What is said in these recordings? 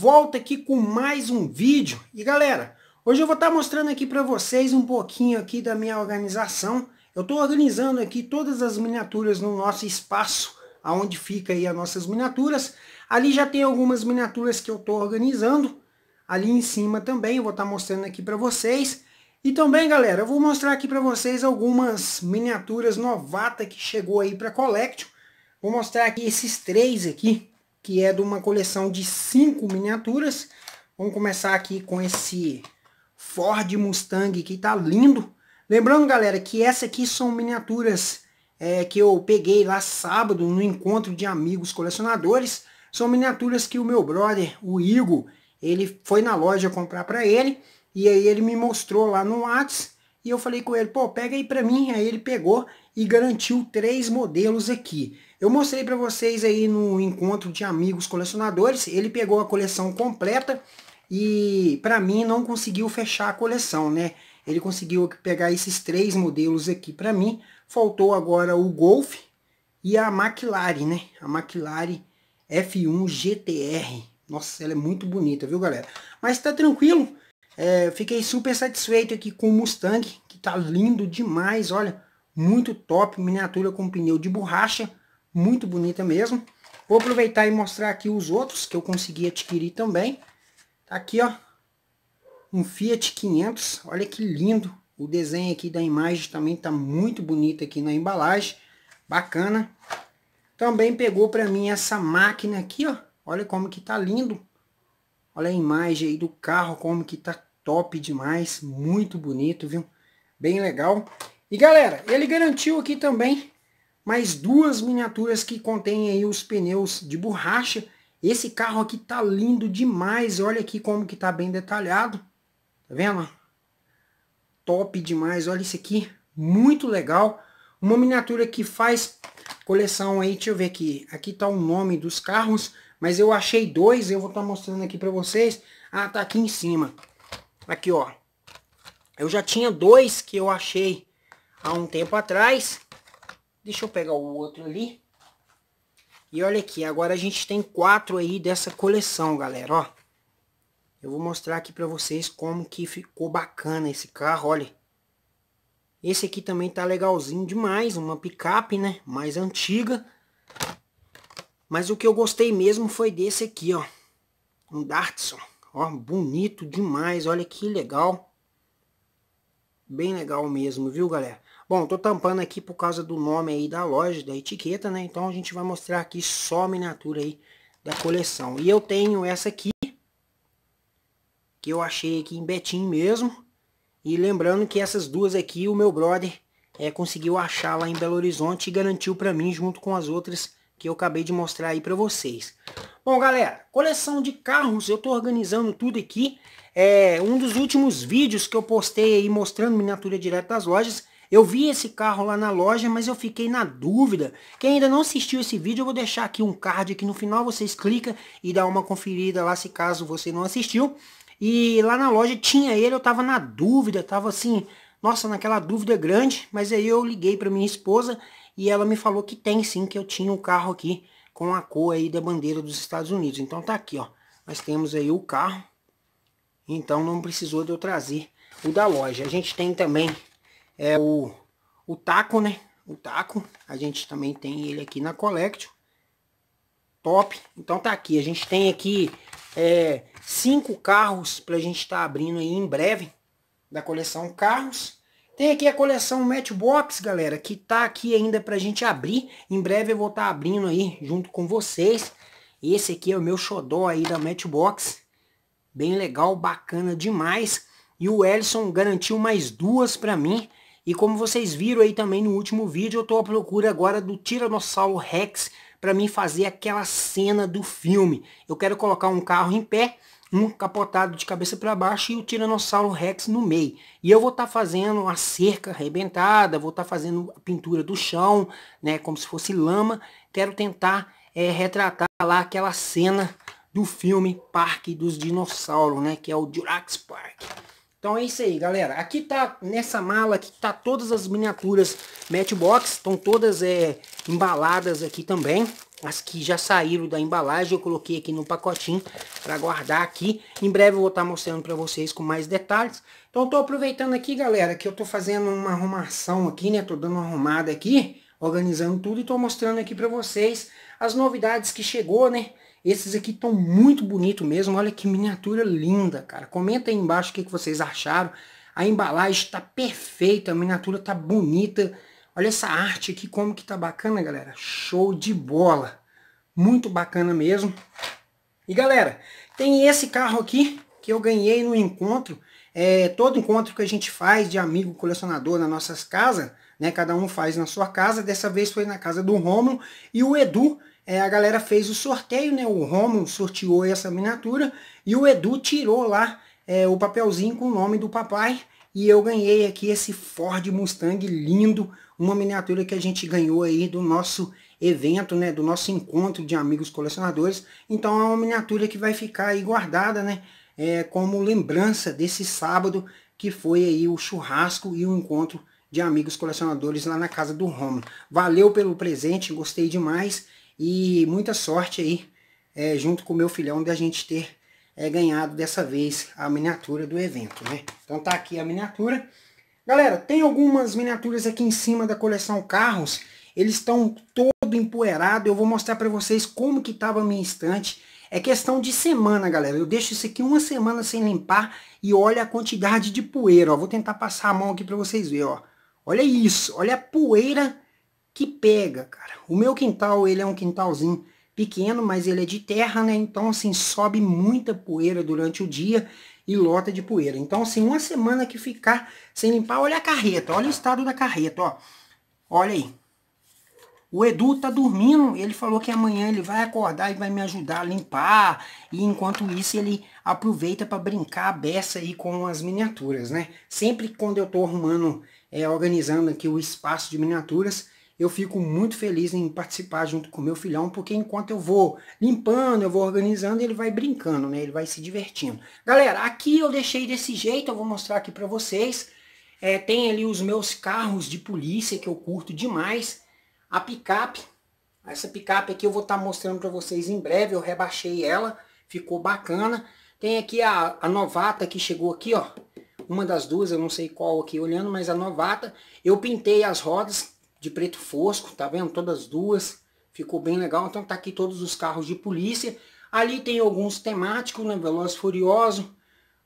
volta aqui com mais um vídeo. E galera, hoje eu vou estar tá mostrando aqui para vocês um pouquinho aqui da minha organização. Eu estou organizando aqui todas as miniaturas no nosso espaço, aonde fica aí as nossas miniaturas. Ali já tem algumas miniaturas que eu estou organizando. Ali em cima também, eu vou estar tá mostrando aqui para vocês. E também, galera, eu vou mostrar aqui para vocês algumas miniaturas novata que chegou aí para Collection. Vou mostrar aqui esses três aqui que é de uma coleção de cinco miniaturas. Vamos começar aqui com esse Ford Mustang que tá lindo. Lembrando, galera, que essa aqui são miniaturas é, que eu peguei lá sábado no encontro de amigos colecionadores. São miniaturas que o meu brother, o Igor, ele foi na loja comprar para ele. E aí ele me mostrou lá no Whats. E eu falei com ele, pô, pega aí para mim. Aí ele pegou e garantiu três modelos aqui. Eu mostrei para vocês aí no encontro de amigos colecionadores, ele pegou a coleção completa e para mim não conseguiu fechar a coleção, né? Ele conseguiu pegar esses três modelos aqui para mim. Faltou agora o Golf e a McLaren, né? A McLaren F1 GTR. Nossa, ela é muito bonita, viu, galera? Mas tá tranquilo. É, fiquei super satisfeito aqui com o Mustang, que tá lindo demais, olha. Muito top, miniatura com pneu de borracha muito bonita mesmo. Vou aproveitar e mostrar aqui os outros que eu consegui adquirir também. Tá aqui, ó, um Fiat 500. Olha que lindo. O desenho aqui da imagem também tá muito bonito aqui na embalagem. Bacana. Também pegou para mim essa máquina aqui, ó. Olha como que tá lindo. Olha a imagem aí do carro, como que tá top demais. Muito bonito, viu? Bem legal. E galera, ele garantiu aqui também mais duas miniaturas que contêm aí os pneus de borracha. Esse carro aqui tá lindo demais, olha aqui como que tá bem detalhado. Tá vendo? Top demais, olha isso aqui, muito legal. Uma miniatura que faz coleção aí, deixa eu ver aqui. Aqui tá o nome dos carros, mas eu achei dois, eu vou estar tá mostrando aqui para vocês. Ah, tá aqui em cima. Aqui, ó. Eu já tinha dois que eu achei há um tempo atrás. Deixa eu pegar o outro ali. E olha aqui, agora a gente tem quatro aí dessa coleção, galera, ó. Eu vou mostrar aqui pra vocês como que ficou bacana esse carro, olha. Esse aqui também tá legalzinho demais, uma picape, né, mais antiga. Mas o que eu gostei mesmo foi desse aqui, ó. Um Dartson, ó, bonito demais, olha que legal. Bem legal mesmo, viu, galera? Bom, tô tampando aqui por causa do nome aí da loja, da etiqueta, né? Então a gente vai mostrar aqui só a miniatura aí da coleção. E eu tenho essa aqui, que eu achei aqui em Betim mesmo. E lembrando que essas duas aqui o meu brother é, conseguiu achar lá em Belo Horizonte e garantiu para mim junto com as outras que eu acabei de mostrar aí para vocês. Bom, galera, coleção de carros, eu tô organizando tudo aqui. É, um dos últimos vídeos que eu postei aí mostrando miniatura direto das lojas eu vi esse carro lá na loja, mas eu fiquei na dúvida. Quem ainda não assistiu esse vídeo, eu vou deixar aqui um card aqui no final, vocês clica e dá uma conferida lá se caso você não assistiu. E lá na loja tinha ele, eu tava na dúvida, tava assim, nossa, naquela dúvida grande, mas aí eu liguei para minha esposa e ela me falou que tem sim, que eu tinha um carro aqui com a cor aí da bandeira dos Estados Unidos. Então tá aqui, ó. Nós temos aí o carro. Então não precisou de eu trazer o da loja. A gente tem também é o, o taco, né? O taco, a gente também tem ele aqui na Collection. Top. Então tá aqui, a gente tem aqui é, cinco carros pra gente estar tá abrindo aí em breve da coleção Carros. Tem aqui a coleção Matchbox, galera, que tá aqui ainda pra gente abrir. Em breve eu vou estar tá abrindo aí junto com vocês. Esse aqui é o meu xodó aí da Matchbox. Bem legal, bacana demais. E o Ellison garantiu mais duas pra mim. E como vocês viram aí também no último vídeo, eu estou à procura agora do Tiranossauro Rex para mim fazer aquela cena do filme. Eu quero colocar um carro em pé, um capotado de cabeça para baixo e o Tiranossauro Rex no meio. E eu vou estar tá fazendo a cerca arrebentada, vou estar tá fazendo a pintura do chão, né, como se fosse lama. Quero tentar é, retratar lá aquela cena do filme Parque dos Dinossauros, né, que é o Jurassic Park. Então é isso aí, galera. Aqui tá, nessa mala aqui tá todas as miniaturas Matchbox. Estão todas é, embaladas aqui também. As que já saíram da embalagem eu coloquei aqui no pacotinho para guardar aqui. Em breve eu vou estar tá mostrando para vocês com mais detalhes. Então eu tô aproveitando aqui, galera, que eu tô fazendo uma arrumação aqui, né? Tô dando uma arrumada aqui, organizando tudo e tô mostrando aqui para vocês as novidades que chegou, né? Esses aqui estão muito bonito mesmo. Olha que miniatura linda, cara. Comenta aí embaixo o que, que vocês acharam. A embalagem está perfeita, a miniatura está bonita. Olha essa arte aqui, como que tá bacana, galera. Show de bola. Muito bacana mesmo. E galera, tem esse carro aqui que eu ganhei no encontro. É, todo encontro que a gente faz de amigo colecionador nas nossas casas, né? Cada um faz na sua casa. Dessa vez foi na casa do Romulo e o Edu é, a galera fez o sorteio, né? O Romulo sorteou essa miniatura e o Edu tirou lá é, o papelzinho com o nome do papai e eu ganhei aqui esse Ford Mustang lindo, uma miniatura que a gente ganhou aí do nosso evento, né, do nosso encontro de amigos colecionadores. Então é uma miniatura que vai ficar aí guardada, né, é, como lembrança desse sábado que foi aí o churrasco e o encontro de amigos colecionadores lá na casa do Romulo. Valeu pelo presente, gostei demais. E muita sorte aí, é, junto com o meu filhão, da gente ter é, ganhado dessa vez a miniatura do evento, né? Então tá aqui a miniatura. Galera, tem algumas miniaturas aqui em cima da coleção Carros. Eles estão todo empoeirado. Eu vou mostrar para vocês como que estava a minha estante. É questão de semana, galera. Eu deixo isso aqui uma semana sem limpar e olha a quantidade de poeira. Ó. Vou tentar passar a mão aqui para vocês verem. Ó. Olha isso, olha a poeira que pega, cara. O meu quintal, ele é um quintalzinho pequeno, mas ele é de terra, né? Então, assim, sobe muita poeira durante o dia e lota de poeira. Então, assim, uma semana que ficar sem limpar, olha a carreta, olha o estado da carreta, ó. Olha aí. O Edu tá dormindo, ele falou que amanhã ele vai acordar e vai me ajudar a limpar. E enquanto isso ele aproveita para brincar a beça aí com as miniaturas, né? Sempre quando eu tô arrumando, é, organizando aqui o espaço de miniaturas, eu fico muito feliz em participar junto com meu filhão, porque enquanto eu vou limpando, eu vou organizando, ele vai brincando, né? Ele vai se divertindo. Galera, aqui eu deixei desse jeito, eu vou mostrar aqui para vocês. É, tem ali os meus carros de polícia que eu curto demais. A picape, essa picape aqui eu vou estar tá mostrando para vocês em breve, eu rebaixei ela, ficou bacana. Tem aqui a, a novata que chegou aqui, ó. Uma das duas, eu não sei qual aqui olhando, mas a novata. Eu pintei as rodas, de preto fosco, tá vendo? Todas duas. Ficou bem legal. Então tá aqui todos os carros de polícia. Ali tem alguns temáticos, né? Veloz Furioso,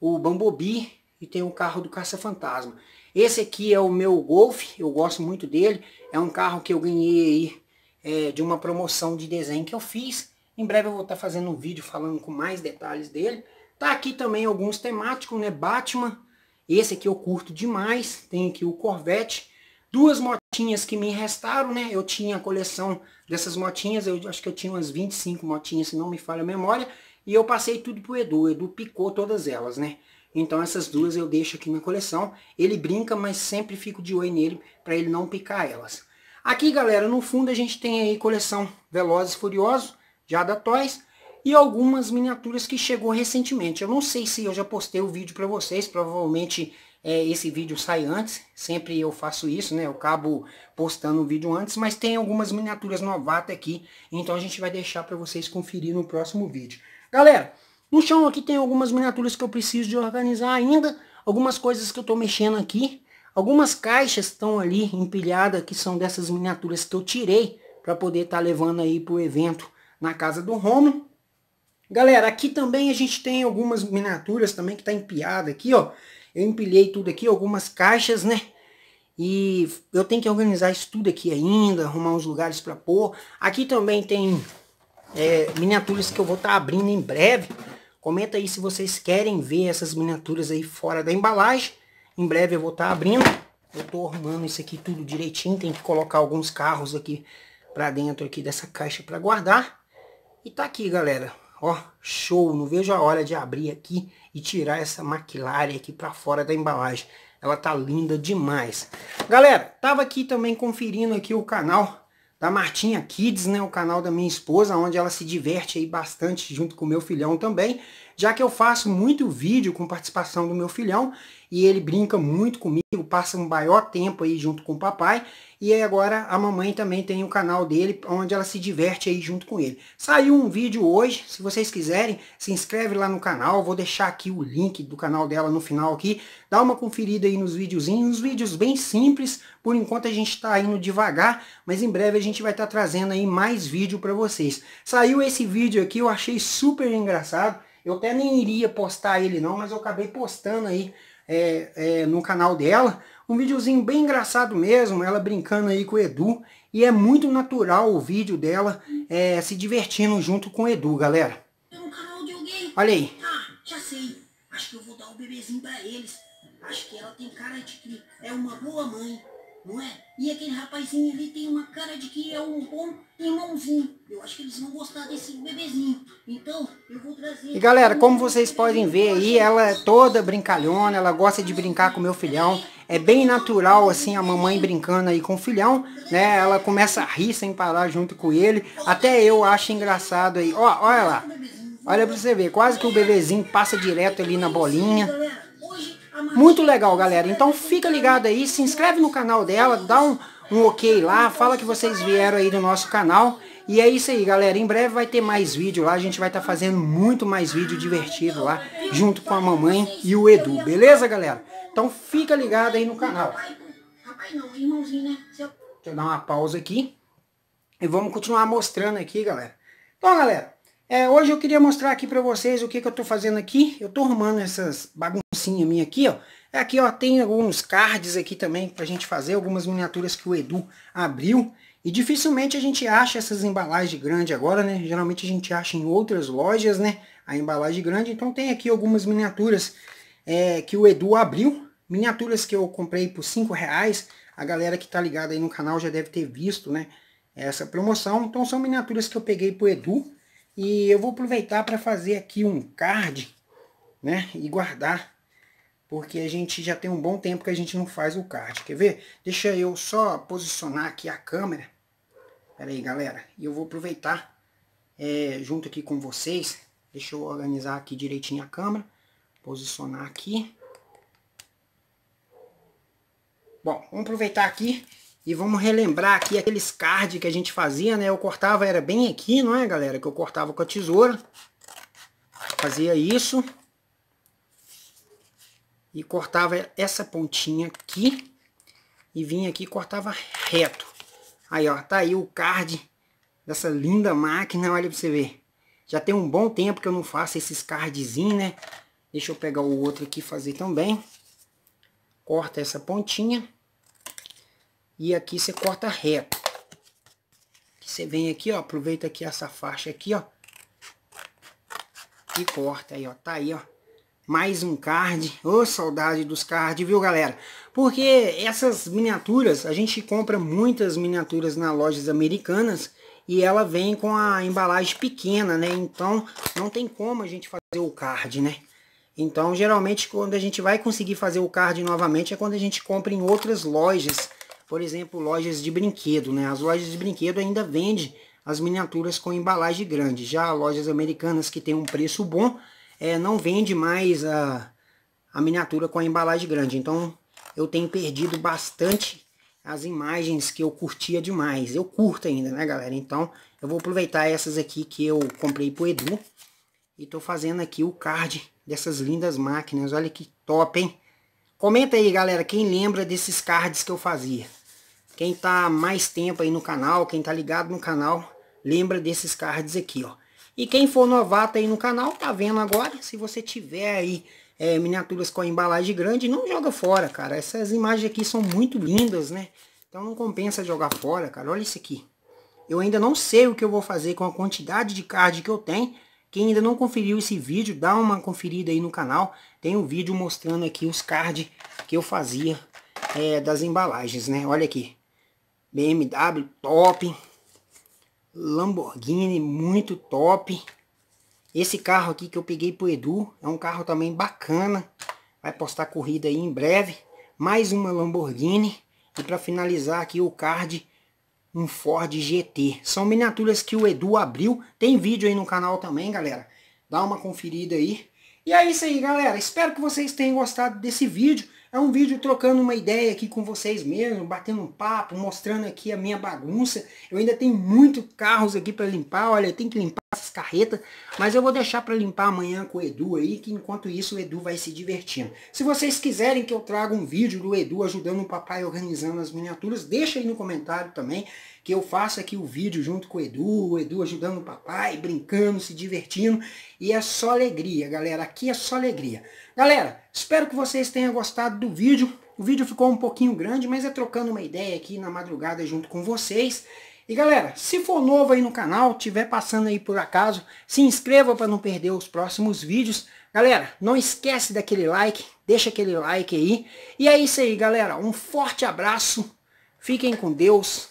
o Bambobi e tem o carro do Caça-Fantasma. Esse aqui é o meu Golf, eu gosto muito dele. É um carro que eu ganhei aí, é, de uma promoção de desenho que eu fiz. Em breve eu vou estar tá fazendo um vídeo falando com mais detalhes dele. Tá aqui também alguns temáticos, né? Batman. Esse aqui eu curto demais. Tem aqui o Corvette duas motinhas que me restaram, né? Eu tinha a coleção dessas motinhas, eu acho que eu tinha umas 25 motinhas, se não me falha a memória, e eu passei tudo pro Edu, o Edu picou todas elas, né? Então essas duas eu deixo aqui na coleção. Ele brinca, mas sempre fico de olho nele para ele não picar elas. Aqui, galera, no fundo a gente tem aí coleção Velozes Furiosos, já da Toys, e algumas miniaturas que chegou recentemente. Eu não sei se eu já postei o vídeo para vocês, provavelmente é, esse vídeo sai antes, sempre eu faço isso, né? Eu acabo postando o vídeo antes, mas tem algumas miniaturas novatas aqui, então a gente vai deixar para vocês conferir no próximo vídeo. Galera, no chão aqui tem algumas miniaturas que eu preciso de organizar ainda, algumas coisas que eu estou mexendo aqui, algumas caixas estão ali empilhadas, que são dessas miniaturas que eu tirei, para poder estar tá levando aí pro evento na casa do Romo. Galera, aqui também a gente tem algumas miniaturas também que está empiada aqui, ó. Eu empilhei tudo aqui, algumas caixas, né? E eu tenho que organizar isso tudo aqui ainda, arrumar uns lugares para pôr. Aqui também tem é, miniaturas que eu vou estar tá abrindo em breve. Comenta aí se vocês querem ver essas miniaturas aí fora da embalagem. Em breve eu vou estar tá abrindo. Eu tô arrumando isso aqui tudo direitinho. Tem que colocar alguns carros aqui para dentro aqui dessa caixa para guardar. E tá aqui, galera. Ó, show. Não vejo a hora de abrir aqui e tirar essa maquilária aqui para fora da embalagem. Ela tá linda demais. Galera, tava aqui também conferindo aqui o canal da Martinha Kids, né? O canal da minha esposa, onde ela se diverte aí bastante junto com o meu filhão também já que eu faço muito vídeo com participação do meu filhão e ele brinca muito comigo, passa um maior tempo aí junto com o papai. E agora a mamãe também tem o um canal dele, onde ela se diverte aí junto com ele. Saiu um vídeo hoje, se vocês quiserem, se inscreve lá no canal, vou deixar aqui o link do canal dela no final aqui. Dá uma conferida aí nos videozinhos, uns vídeos bem simples, por enquanto a gente está indo devagar, mas em breve a gente vai estar tá trazendo aí mais vídeo para vocês. Saiu esse vídeo aqui, eu achei super engraçado eu até nem iria postar ele não, mas eu acabei postando aí é, é, no canal dela. Um videozinho bem engraçado mesmo, ela brincando aí com o Edu. E é muito natural o vídeo dela é, se divertindo junto com o Edu, galera. É Olha aí. Ah, já sei. Acho que eu vou dar o bebezinho pra eles. Acho que ela tem cara de que é uma boa mãe. Ué, e aquele rapazinho ali tem uma cara de que é um bom irmãozinho. Eu acho que eles vão gostar desse bebezinho. Então, eu vou trazer... E galera, como vocês podem ver aí, ela é toda brincalhona, ela gosta de brincar com meu filhão. É bem natural, assim, a mamãe brincando aí com o filhão, né? Ela começa a rir sem parar junto com ele. Até eu acho engraçado aí. Ó, olha lá. Olha pra você ver, quase que o bebezinho passa direto ali na bolinha. Muito legal, galera. Então fica ligado aí, se inscreve no canal dela, dá um, um ok lá, fala que vocês vieram aí do nosso canal. E é isso aí, galera. Em breve vai ter mais vídeo lá. A gente vai estar tá fazendo muito mais vídeo divertido lá, junto com a mamãe e o Edu. Beleza, galera? Então fica ligado aí no canal. Né? Deixa eu dar uma pausa aqui. E vamos continuar mostrando aqui, galera. Então, galera, é, hoje eu queria mostrar aqui para vocês o que, que eu estou fazendo aqui. Eu estou arrumando essas baguncinhas minhas aqui, ó. É aqui, ó, tem alguns cards aqui também para gente fazer, algumas miniaturas que o Edu abriu. E dificilmente a gente acha essas embalagens grandes agora, né? Geralmente a gente acha em outras lojas, né? A embalagem grande. Então tem aqui algumas miniaturas é, que o Edu abriu. Miniaturas que eu comprei por 5 reais. A galera que tá ligada aí no canal já deve ter visto, né? Essa promoção. Então são miniaturas que eu peguei pro Edu. E eu vou aproveitar para fazer aqui um card, né? E guardar, porque a gente já tem um bom tempo que a gente não faz o card. Quer ver? Deixa eu só posicionar aqui a câmera. Pera aí, galera. E eu vou aproveitar é, junto aqui com vocês. Deixa eu organizar aqui direitinho a câmera. Posicionar aqui. Bom, vamos aproveitar aqui e vamos relembrar aqui aqueles card que a gente fazia, né? Eu cortava, era bem aqui, não é, galera? Que eu cortava com a tesoura. Fazia isso. E cortava essa pontinha aqui. E vinha aqui e cortava reto. Aí, ó, tá aí o card dessa linda máquina, olha pra você ver. Já tem um bom tempo que eu não faço esses cardzinhos, né? Deixa eu pegar o outro aqui e fazer também. Corta essa pontinha. E aqui você corta reto. Você vem aqui, ó, aproveita aqui essa faixa aqui, ó. E corta aí, ó. Tá aí, ó. Mais um card. Ô, oh, saudade dos cards, viu, galera? Porque essas miniaturas, a gente compra muitas miniaturas nas lojas americanas e ela vem com a embalagem pequena, né? Então, não tem como a gente fazer o card, né? Então, geralmente, quando a gente vai conseguir fazer o card novamente é quando a gente compra em outras lojas por exemplo, lojas de brinquedo. Né? As lojas de brinquedo ainda vendem as miniaturas com embalagem grande. Já lojas americanas que tem um preço bom é, não vende mais a, a miniatura com a embalagem grande. Então eu tenho perdido bastante as imagens que eu curtia demais. Eu curto ainda, né, galera? Então, eu vou aproveitar essas aqui que eu comprei pro Edu. E tô fazendo aqui o card dessas lindas máquinas. Olha que top, hein? Comenta aí, galera, quem lembra desses cards que eu fazia. Quem tá mais tempo aí no canal, quem tá ligado no canal, lembra desses cards aqui, ó. E quem for novato aí no canal, tá vendo agora, se você tiver aí é, miniaturas com embalagem grande, não joga fora, cara. Essas imagens aqui são muito lindas, né? Então não compensa jogar fora, cara. Olha isso aqui. Eu ainda não sei o que eu vou fazer com a quantidade de card que eu tenho. Quem ainda não conferiu esse vídeo, dá uma conferida aí no canal. Tem um vídeo mostrando aqui os cards que eu fazia é, das embalagens, né? Olha aqui. BMW top. Lamborghini muito top. Esse carro aqui que eu peguei pro Edu é um carro também bacana. Vai postar corrida aí em breve. Mais uma Lamborghini. E para finalizar aqui o card, um Ford GT. São miniaturas que o Edu abriu. Tem vídeo aí no canal também, galera. Dá uma conferida aí. E é isso aí, galera. Espero que vocês tenham gostado desse vídeo. É um vídeo trocando uma ideia aqui com vocês mesmo, batendo um papo, mostrando aqui a minha bagunça. Eu ainda tenho muitos carros aqui para limpar, olha, tem que limpar essas carretas, mas eu vou deixar para limpar amanhã com o Edu aí, que enquanto isso o Edu vai se divertindo. Se vocês quiserem que eu traga um vídeo do Edu ajudando o papai organizando as miniaturas, deixa aí no comentário também que eu faça aqui o vídeo junto com o Edu, o Edu ajudando o papai, brincando, se divertindo. E é só alegria, galera. Aqui é só alegria. Galera, espero que vocês tenham gostado do vídeo. O vídeo ficou um pouquinho grande, mas é trocando uma ideia aqui na madrugada junto com vocês. E galera, se for novo aí no canal, tiver passando aí por acaso, se inscreva para não perder os próximos vídeos. Galera, não esquece daquele like, deixa aquele like aí. E é isso aí, galera. Um forte abraço. Fiquem com Deus